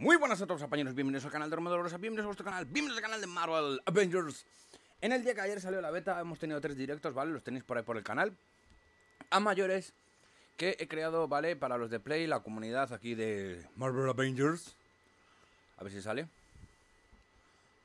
Muy buenas a todos, compañeros. Bienvenidos al canal de Rosa, Bienvenidos a vuestro canal. Bienvenidos al canal de Marvel Avengers. En el día que ayer salió la beta, hemos tenido tres directos, ¿vale? Los tenéis por ahí por el canal. A mayores que he creado, ¿vale? Para los de Play, la comunidad aquí de Marvel Avengers. A ver si sale.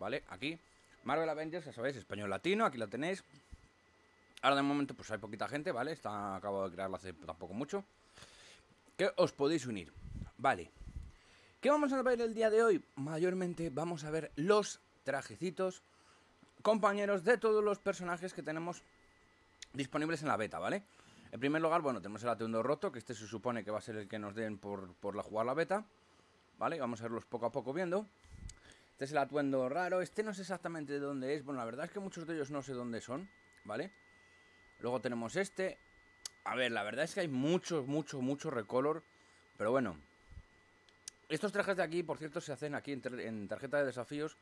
¿Vale? Aquí. Marvel Avengers, ya sabéis, español latino. Aquí la tenéis. Ahora de momento, pues hay poquita gente, ¿vale? Está, acabo de crearla hace tampoco mucho. Que os podéis unir. Vale. ¿Qué vamos a ver el día de hoy? Mayormente vamos a ver los trajecitos compañeros de todos los personajes que tenemos disponibles en la beta, ¿vale? En primer lugar, bueno, tenemos el atuendo roto, que este se supone que va a ser el que nos den por, la jugar la beta, ¿vale? vamos a verlos poco a poco viendo. Este es el atuendo raro, este no sé exactamente de dónde es, bueno, la verdad es que muchos de ellos no sé dónde son, ¿vale? Luego tenemos este, a ver, la verdad es que hay muchos, mucho, mucho recolor, pero bueno, estos trajes de aquí, por cierto, se hacen aquí en, tarjeta de desafíos.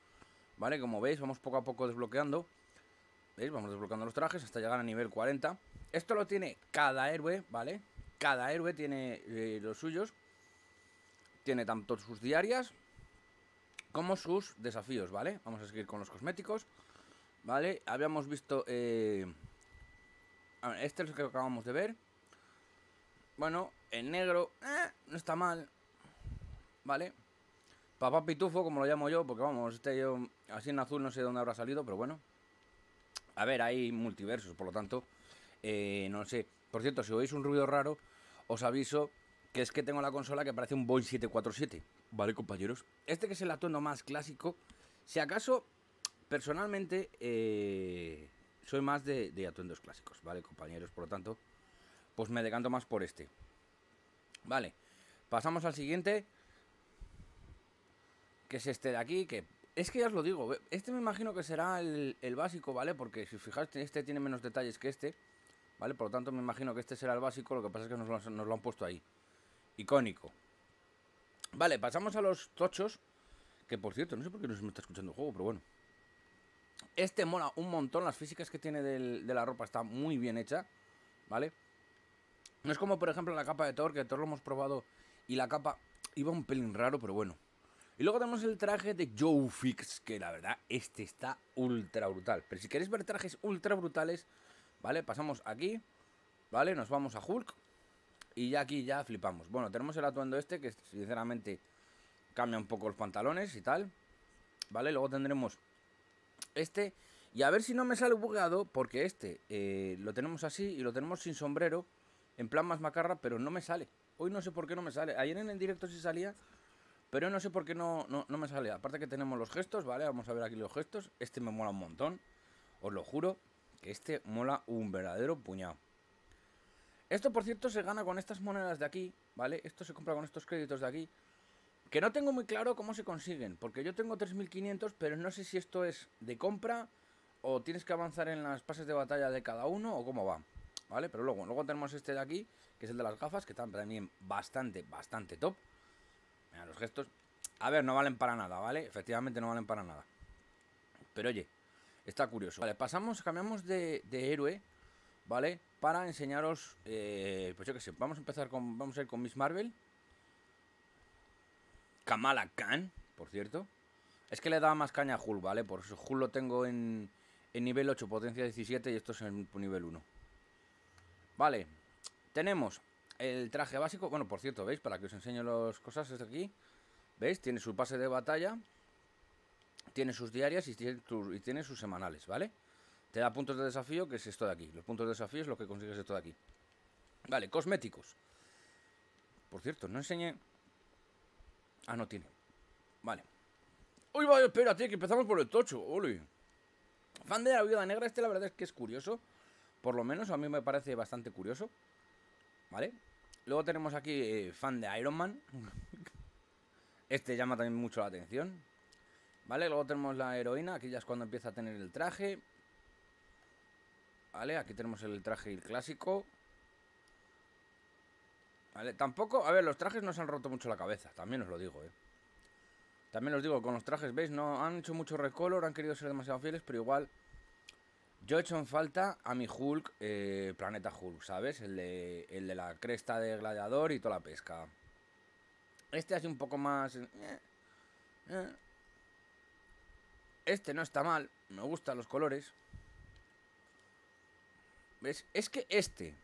¿Vale? Como veis, vamos poco a poco desbloqueando. ¿Veis? Vamos desbloqueando los trajes hasta llegar a nivel 40. Esto lo tiene cada héroe, ¿vale? Cada héroe tiene eh, los suyos. Tiene tanto sus diarias como sus desafíos, ¿vale? Vamos a seguir con los cosméticos. ¿Vale? Habíamos visto... Eh, este es el que acabamos de ver. Bueno, en negro... Eh, no está mal. ¿vale? Papá Pitufo, como lo llamo yo, porque vamos, este yo así en azul no sé dónde habrá salido, pero bueno. A ver, hay multiversos, por lo tanto, eh, no sé. Por cierto, si oís un ruido raro, os aviso que es que tengo la consola que parece un Boeing 747, ¿vale, compañeros? Este que es el atuendo más clásico, si acaso, personalmente, eh, soy más de, de atuendos clásicos, ¿vale, compañeros? Por lo tanto, pues me decanto más por este. Vale, pasamos al siguiente que es este de aquí, que es que ya os lo digo, este me imagino que será el, básico, ¿vale? Porque si os fijáis, este tiene menos detalles que este, ¿vale? Por lo tanto, me imagino que este será el básico, lo que pasa es que nos lo, han puesto ahí. Icónico. Vale, pasamos a los tochos, que por cierto, no sé por qué no se me está escuchando el juego, pero bueno. Este mola un montón, las físicas que tiene de la ropa está muy bien hecha, ¿vale? No es como, por ejemplo, la capa de Thor, que Thor lo hemos probado y la capa iba un pelín raro, pero bueno. Y luego tenemos el traje de Joe Fix, que la verdad, este está ultra brutal. Pero si queréis ver trajes ultra brutales, ¿vale? Pasamos aquí, ¿vale? Nos vamos a Hulk. Y ya aquí ya flipamos. Bueno, tenemos el atuendo este, que sinceramente cambia un poco los pantalones y tal. ¿Vale? Luego tendremos este. Y a ver si no me sale bugueado, porque este eh, lo tenemos así y lo tenemos sin sombrero, en plan más macarra, pero no me sale. Hoy no sé por qué no me sale. Ayer en el directo sí salía, pero no sé por qué no, no, me sale. Aparte que tenemos los gestos, ¿vale? Vamos a ver aquí los gestos. Este me mola un montón. Os lo juro que este mola un verdadero puñado. Esto, por cierto, se gana con estas monedas de aquí, ¿vale? Esto se compra con estos créditos de aquí. Que no tengo muy claro cómo se consiguen. Porque yo tengo 3.500, pero no sé si esto es de compra o tienes que avanzar en las pases de batalla de cada uno o cómo va. ¿Vale? Pero luego, luego tenemos este de aquí, que es el de las gafas, que están también bastante, bastante top los gestos. A ver, no valen para nada, ¿vale? Efectivamente no valen para nada. Pero oye, está curioso. Vale, pasamos, cambiamos de, héroe, ¿vale? Para enseñaros, eh, pues yo qué sé, vamos a empezar con, vamos a ir con Miss Marvel. Kamala Khan, por cierto. Es que le daba más caña a Hulk, ¿vale? Por eso Hulk lo tengo en, en nivel 8, potencia 17 y esto es en nivel 1. Vale, tenemos el traje básico, bueno, por cierto, ¿veis? Para que os enseñe las cosas, es aquí. ¿Veis? Tiene su pase de batalla, tiene sus diarias y tiene, sus semanales, ¿vale? Te da puntos de desafío, que es esto de aquí. Los puntos de desafío es lo que consigues esto de aquí. Vale, cosméticos. Por cierto, no enseñé... Ah, no tiene. Vale. Uy, vaya, espérate, que empezamos por el tocho. Fan de la viuda negra, este la verdad es que es curioso. Por lo menos a mí me parece bastante curioso. ¿Vale? Luego tenemos aquí eh, fan de Iron Man. este llama también mucho la atención. Vale, luego tenemos la heroína. Aquí ya es cuando empieza a tener el traje. Vale, aquí tenemos el traje clásico. Vale, tampoco... A ver, los trajes nos han roto mucho la cabeza. También os lo digo, eh. También os digo, con los trajes, ¿veis? No han hecho mucho recolor, han querido ser demasiado fieles, pero igual yo he hecho en falta a mi Hulk, eh, Planeta Hulk, ¿sabes? El de, la cresta de gladiador y toda la pesca. Este hace un poco más... Eh, eh. Este no está mal, me gustan los colores. ¿Ves? Es que este,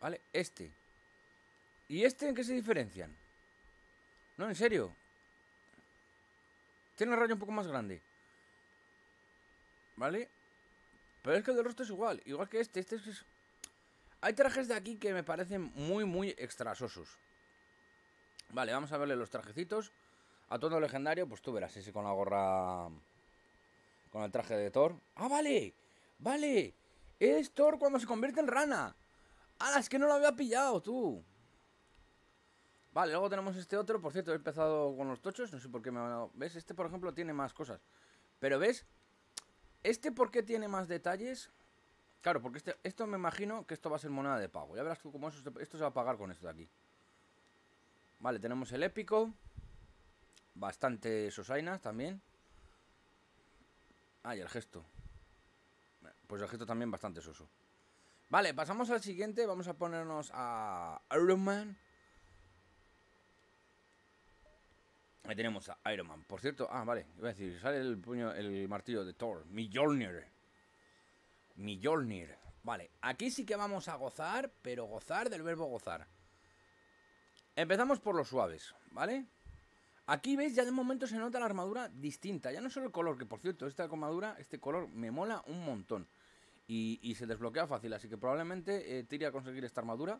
¿vale? Este. ¿Y este en qué se diferencian? No, en serio. Tiene un rayo un poco más grande. ¿Vale? Pero es que el rostro es igual, igual que este, este es... Hay trajes de aquí que me parecen muy, muy extrasosos. Vale, vamos a verle los trajecitos. A todo legendario, pues tú verás ese con la gorra... Con el traje de Thor. ¡Ah, vale! ¡Vale! Es Thor cuando se convierte en rana. ¡Ah, es que no lo había pillado, tú! Vale, luego tenemos este otro. Por cierto, he empezado con los tochos. No sé por qué me... ¿Ves? Este, por ejemplo, tiene más cosas. Pero, ¿ves? ¿Este por qué tiene más detalles? Claro, porque este, esto me imagino que esto va a ser moneda de pago. Ya verás tú cómo esto se va a pagar con esto de aquí. Vale, tenemos el épico. Bastante sosainas también. Ah, y el gesto. Pues el gesto también bastante soso. Vale, pasamos al siguiente. Vamos a ponernos a Ironman. Ahí tenemos a Iron Man. Por cierto, ah, vale, iba a decir, sale el puño, el martillo de Thor, Mjolnir. Mjolnir. Vale, aquí sí que vamos a gozar, pero gozar del verbo gozar. Empezamos por los suaves, ¿vale? Aquí veis, ya de momento se nota la armadura distinta. Ya no solo el color, que por cierto, esta armadura, este color me mola un montón. Y, se desbloquea fácil, así que probablemente eh, a conseguir esta armadura.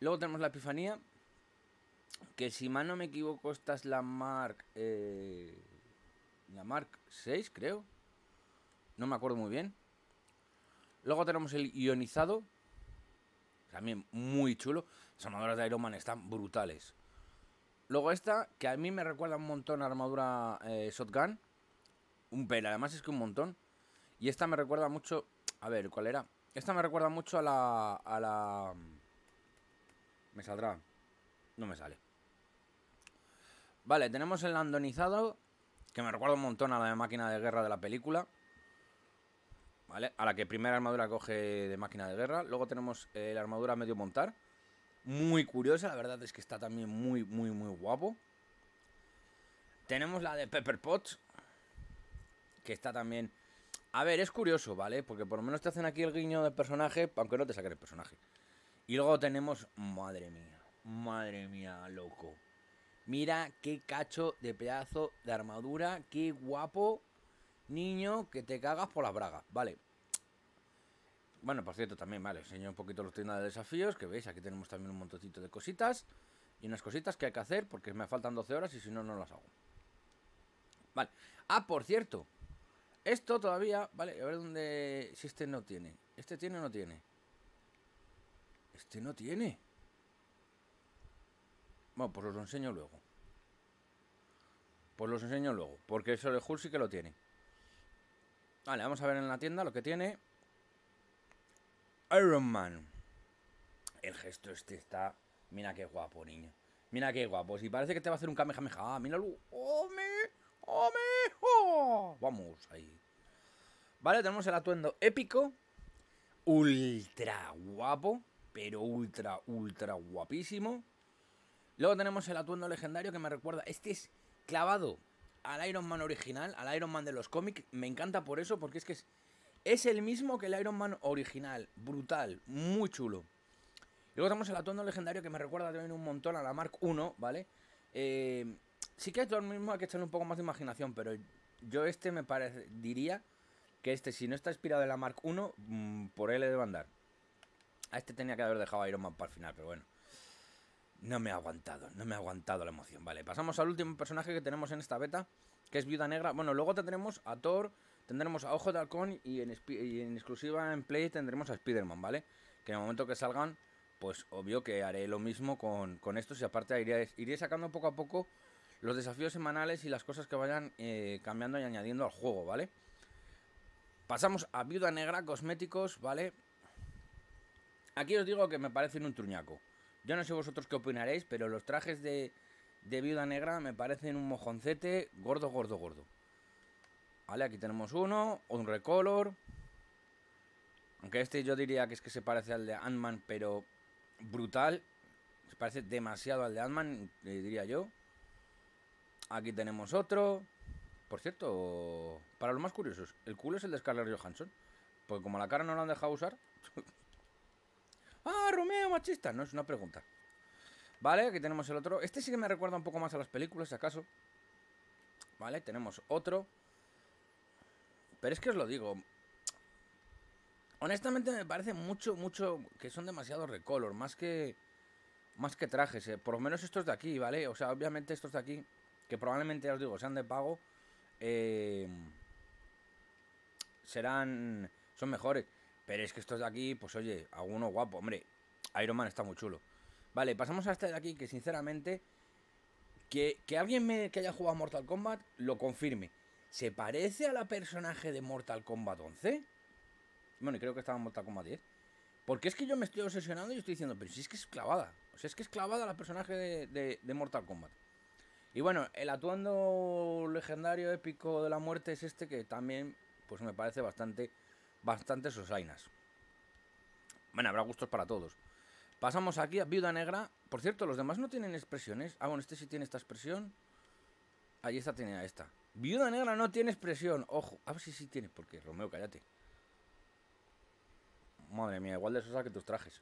Luego tenemos la epifanía, que si mal no me equivoco, esta es la Mark. Eh, la Mark 6, creo. No me acuerdo muy bien. Luego tenemos el ionizado. También muy chulo. Las armaduras de Iron Man están brutales. Luego esta, que a mí me recuerda un montón a armadura eh, Shotgun. Un pelo, además es que un montón. Y esta me recuerda mucho. A ver, ¿cuál era? Esta me recuerda mucho a la. a la. Mm, me saldrá. No me sale. Vale, tenemos el andonizado que me recuerda un montón a la de máquina de guerra de la película. ¿Vale? A la que primera armadura coge de máquina de guerra. Luego tenemos eh, la armadura medio montar. Muy curiosa, la verdad es que está también muy, muy, muy guapo. Tenemos la de Pepper Pot que está también... A ver, es curioso, ¿vale? Porque por lo menos te hacen aquí el guiño del personaje, aunque no te saque el personaje. Y luego tenemos... Madre mía. Madre mía, loco. Mira qué cacho de pedazo de armadura. Qué guapo. Niño, que te cagas por las bragas. Vale. Bueno, por cierto, también, vale, enseño un poquito los tiendas de desafíos, que veis, aquí tenemos también un montoncito de cositas. Y unas cositas que hay que hacer, porque me faltan 12 horas y si no, no las hago. Vale. Ah, por cierto. Esto todavía, vale, a ver dónde... Si este no tiene. Este tiene o no tiene. Este no tiene. Bueno, pues los enseño luego. Pues los enseño luego, porque eso de Hulk sí que lo tiene. Vale, vamos a ver en la tienda lo que tiene. Iron Man. El gesto este está... Mira qué guapo, niño. Mira qué guapo. Si parece que te va a hacer un Kamehameha. Ah, míralo. ¡Oh, ¡Oh! Vamos, ahí. Vale, tenemos el atuendo épico. Ultra guapo. Pero ultra, ultra guapísimo. Luego tenemos el atuendo legendario que me recuerda. Este es clavado al Iron Man original, al Iron Man de los cómics. Me encanta por eso, porque es que es, el mismo que el Iron Man original. Brutal, muy chulo. Luego tenemos el atuendo legendario que me recuerda también un montón a la Mark 1, ¿vale? Eh, sí que es lo mismo hay que echarle un poco más de imaginación, pero yo este me parece, diría que este, si no está inspirado en la Mark 1, mm, por él le debe andar. A este tenía que haber dejado Iron Man para el final, pero bueno. No me ha aguantado, no me ha aguantado la emoción. Vale, pasamos al último personaje que tenemos en esta beta, que es Viuda Negra. Bueno, luego tendremos a Thor, tendremos a Ojo de Halcón y en, exclusiva en Play tendremos a Spider-Man, ¿vale? Que en el momento que salgan, pues obvio que haré lo mismo con, con estos y aparte iré, sacando poco a poco los desafíos semanales y las cosas que vayan eh, cambiando y añadiendo al juego, ¿vale? Pasamos a Viuda Negra, cosméticos, ¿vale? Aquí os digo que me parecen un truñaco. Yo no sé vosotros qué opinaréis, pero los trajes de, de Viuda Negra me parecen un mojoncete gordo, gordo, gordo. Vale, aquí tenemos uno, un recolor. Aunque este yo diría que es que se parece al de Ant-Man, pero brutal. Se parece demasiado al de Ant-Man, diría yo. Aquí tenemos otro. Por cierto, para los más curiosos, el culo es el de Scarlett Johansson. Porque como la cara no la han dejado usar, ¡Ah, Romeo machista! No, es una pregunta. Vale, aquí tenemos el otro. Este sí que me recuerda un poco más a las películas, si acaso. Vale, tenemos otro. Pero es que os lo digo. Honestamente me parece mucho, mucho que son demasiado recolor, más que más que trajes, eh. por lo menos estos de aquí, ¿vale? O sea, obviamente estos de aquí, que probablemente ya os digo, sean de pago, eh, serán, son mejores. Pero es que estos de aquí, pues oye, alguno guapo. Hombre, Iron Man está muy chulo. Vale, pasamos a este de aquí que sinceramente... Que, alguien que haya jugado Mortal Kombat lo confirme. ¿Se parece a la personaje de Mortal Kombat 11? Bueno, y creo que estaba en Mortal Kombat 10. Porque es que yo me estoy obsesionando y estoy diciendo, pero si es que es clavada. O sea, es que es clavada la personaje de, de Mortal Kombat. Y bueno, el atuendo legendario épico de la muerte es este que también, pues me parece bastante bastantes osainas. Bueno, habrá gustos para todos. Pasamos aquí a Viuda Negra. Por cierto, los demás no tienen expresiones. Ah, bueno, este sí tiene esta expresión. Ahí esta tenía esta. Viuda Negra no tiene expresión. Ojo. a ver si sí tiene. Porque, Romeo, cállate. Madre mía, igual de sosa que tus trajes.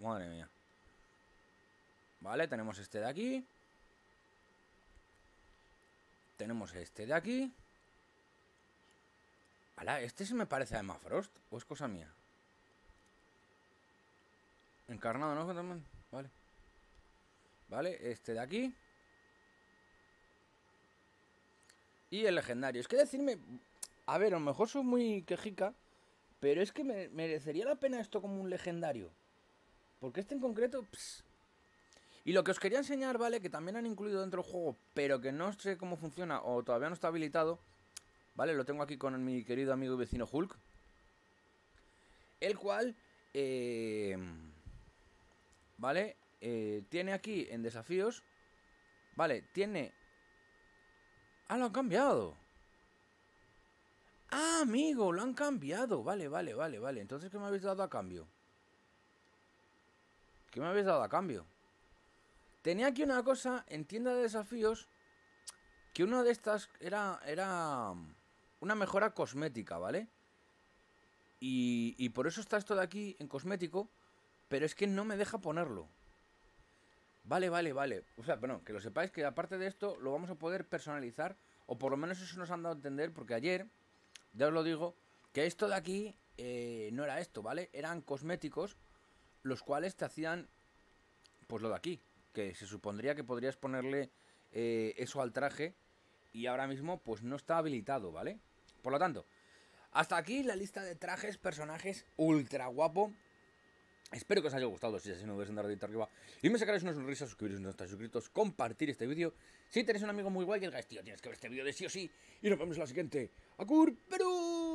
Madre mía. Vale, tenemos este de aquí. Tenemos este de aquí este se me parece a Emma Frost, o es cosa mía. Encarnado, ¿no? Vale. Vale, este de aquí. Y el legendario. Es que decirme. A ver, a lo mejor soy muy quejica. Pero es que merecería la pena esto como un legendario. Porque este en concreto. Y lo que os quería enseñar, ¿vale? Que también han incluido dentro del juego, pero que no sé cómo funciona o todavía no está habilitado. ¿Vale? Lo tengo aquí con mi querido amigo y vecino Hulk. El cual, em, eh, ¿vale? tiene aquí en desafíos, ¿vale? Tiene... Ah, lo han cambiado. Ah, amigo, lo han cambiado. Vale, vale, vale, vale. Entonces, ¿qué me habéis dado a cambio? ¿Qué me habéis dado a cambio? Tenía aquí una cosa en tienda de desafíos que una de estas era... era una mejora cosmética, ¿vale? Y, y por eso está esto de aquí en cosmético, pero es que no me deja ponerlo. Vale, vale, vale. O sea, bueno, que lo sepáis que aparte de esto lo vamos a poder personalizar, o por lo menos eso nos han dado a entender, porque ayer, ya os lo digo, que esto de aquí eh, no era esto, ¿vale? Eran cosméticos los cuales te hacían, pues lo de aquí, que se supondría que podrías ponerle eh, eso al traje y ahora mismo pues no está habilitado, ¿vale? Por lo tanto, hasta aquí la lista de trajes, personajes, ultra guapo. Espero que os haya gustado, si es así no en de arriba y me sacaréis una sonrisa, suscribiros si no estáis suscritos, compartir este vídeo. Si tenéis un amigo muy guay que digáis, tío, tienes que ver este vídeo de sí o sí. Y nos vemos en la siguiente. ¡Acur Perú!